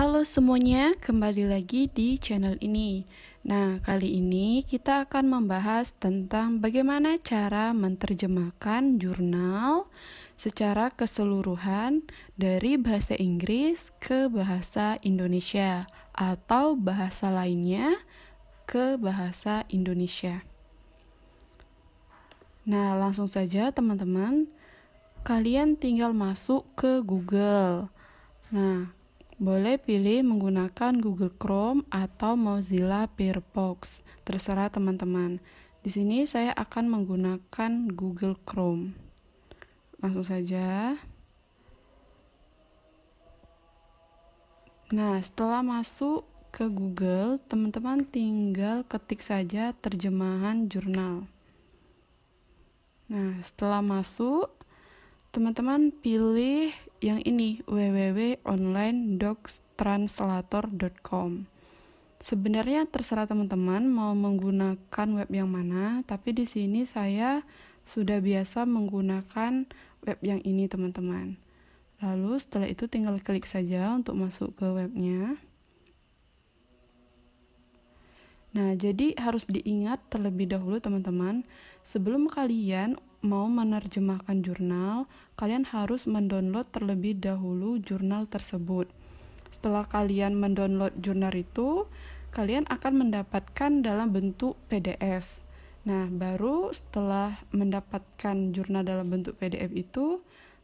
Halo semuanya, kembali lagi di channel ini. Nah, kali ini kita akan membahas tentang bagaimana cara menerjemahkan jurnal secara keseluruhan dari bahasa Inggris ke bahasa Indonesia atau bahasa lainnya ke bahasa Indonesia. Nah, langsung saja teman-teman, kalian tinggal masuk ke Google. Nah, boleh pilih menggunakan Google Chrome atau Mozilla Firefox, terserah teman-teman. Di sini saya akan menggunakan Google Chrome. Langsung saja. Nah, setelah masuk ke Google, teman-teman tinggal ketik saja terjemahan jurnal. Nah, setelah masuk, teman-teman pilih yang ini www.onlinedogstranslator.com. Sebenarnya terserah teman-teman mau menggunakan web yang mana, tapi di sini saya sudah biasa menggunakan web yang ini teman-teman. Lalu setelah itu tinggal klik saja untuk masuk ke webnya. Nah, jadi harus diingat terlebih dahulu teman-teman, sebelum kalian mau menerjemahkan jurnal, kalian harus mendownload terlebih dahulu jurnal tersebut. Setelah kalian mendownload jurnal itu, kalian akan mendapatkan dalam bentuk PDF. Nah, baru setelah mendapatkan jurnal dalam bentuk PDF itu,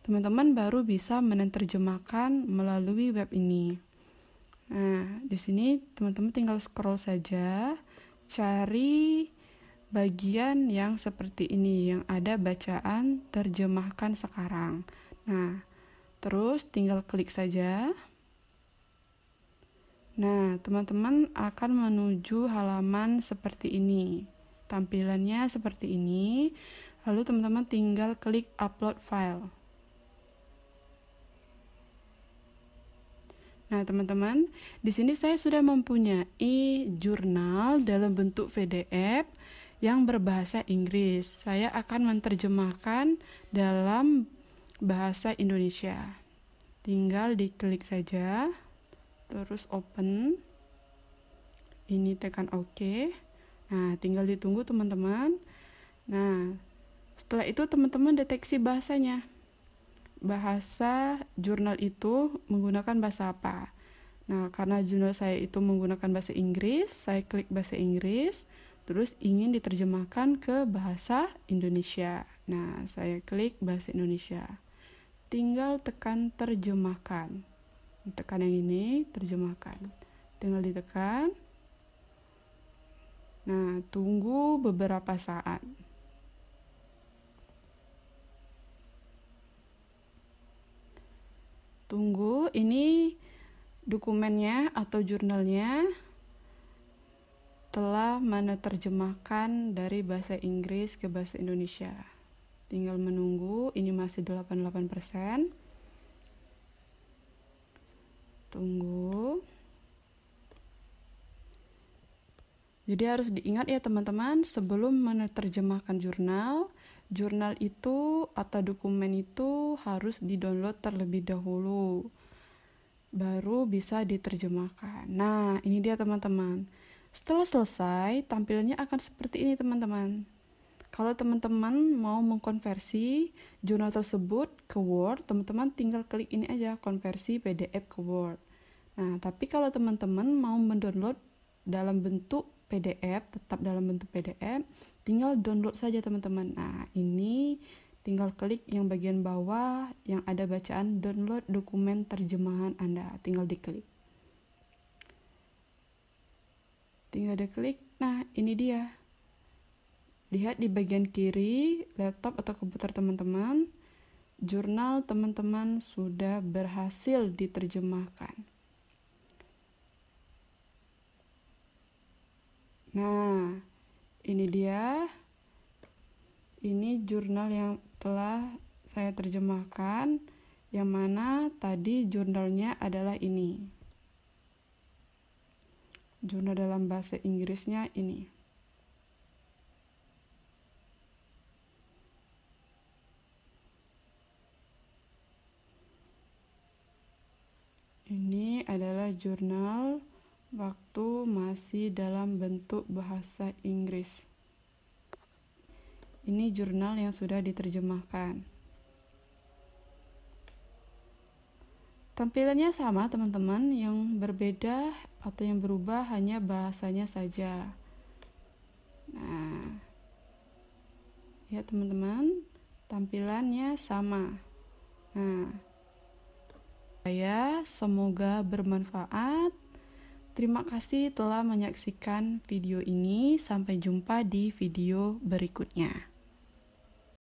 teman-teman baru bisa menerjemahkan melalui web ini. Nah, di sini teman-teman tinggal scroll saja, cari bagian yang seperti ini yang ada bacaan terjemahkan sekarang. Nah, terus tinggal klik saja. Nah, teman-teman akan menuju halaman seperti ini. Tampilannya seperti ini. Lalu teman-teman tinggal klik upload file. Nah, teman-teman, di sini saya sudah mempunyai jurnal dalam bentuk PDF yang berbahasa Inggris. Saya akan menerjemahkan dalam bahasa Indonesia. Tinggal diklik saja, terus open. Ini tekan OK. Nah, tinggal ditunggu teman-teman. Nah, setelah itu teman-teman deteksi bahasanya. Bahasa jurnal itu menggunakan bahasa apa? Nah, karena jurnal saya itu menggunakan bahasa Inggris, saya klik bahasa Inggris terus ingin diterjemahkan ke bahasa Indonesia. Nah, saya klik bahasa Indonesia. Tinggal tekan terjemahkan. Tekan yang ini, terjemahkan. Tinggal ditekan. Nah, tunggu beberapa saat. Tunggu ini dokumennya atau jurnalnya telah menerjemahkan dari bahasa Inggris ke bahasa Indonesia. Tinggal menunggu, ini masih 88%. Tunggu. Jadi harus diingat ya teman-teman, sebelum menerjemahkan jurnal, jurnal itu atau dokumen itu harus di-download terlebih dahulu. Baru bisa diterjemahkan. Nah, ini dia teman-teman setelah selesai, tampilannya akan seperti ini teman-teman. Kalau teman-teman mau mengkonversi jurnal tersebut ke Word, teman-teman tinggal klik ini aja, konversi PDF ke Word. Nah, tapi kalau teman-teman mau mendownload dalam bentuk PDF, tetap dalam bentuk PDF, tinggal download saja teman-teman. Nah, ini tinggal klik yang bagian bawah yang ada bacaan download dokumen terjemahan Anda, tinggal diklik. tinggal diklik nah ini dia lihat di bagian kiri laptop atau komputer teman-teman jurnal teman-teman sudah berhasil diterjemahkan nah ini dia ini jurnal yang telah saya terjemahkan yang mana tadi jurnalnya adalah ini Jurnal dalam bahasa Inggrisnya ini. Ini adalah jurnal waktu masih dalam bentuk bahasa Inggris. Ini jurnal yang sudah diterjemahkan. Tampilannya sama teman-teman, yang berbeda atau yang berubah hanya bahasanya saja. Nah, ya teman-teman, tampilannya sama. Nah, saya semoga bermanfaat. Terima kasih telah menyaksikan video ini. Sampai jumpa di video berikutnya.